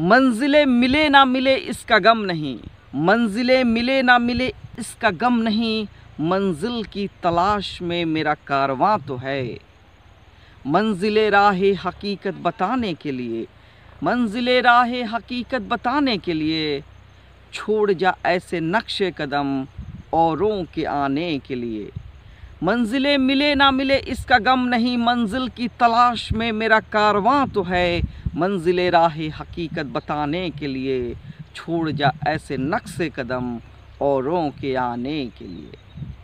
मंजिलें मिले ना मिले इसका गम नहीं मंजिलें मिले ना मिले इसका गम नहीं मंजिल की तलाश में मेरा कारवां तो है मंजिल राह हकीकत बताने के लिए मंजिल राह हकीकत बताने के लिए छोड़ जा ऐसे नक्शे कदम औरों के आने के लिए मंजिलें मिले ना मिले इसका गम नहीं मंजिल की तलाश में मेरा कारवां तो है मंजिल राह हकीकत बताने के लिए छोड़ जा ऐसे नक्श कदम औरों के आने के लिए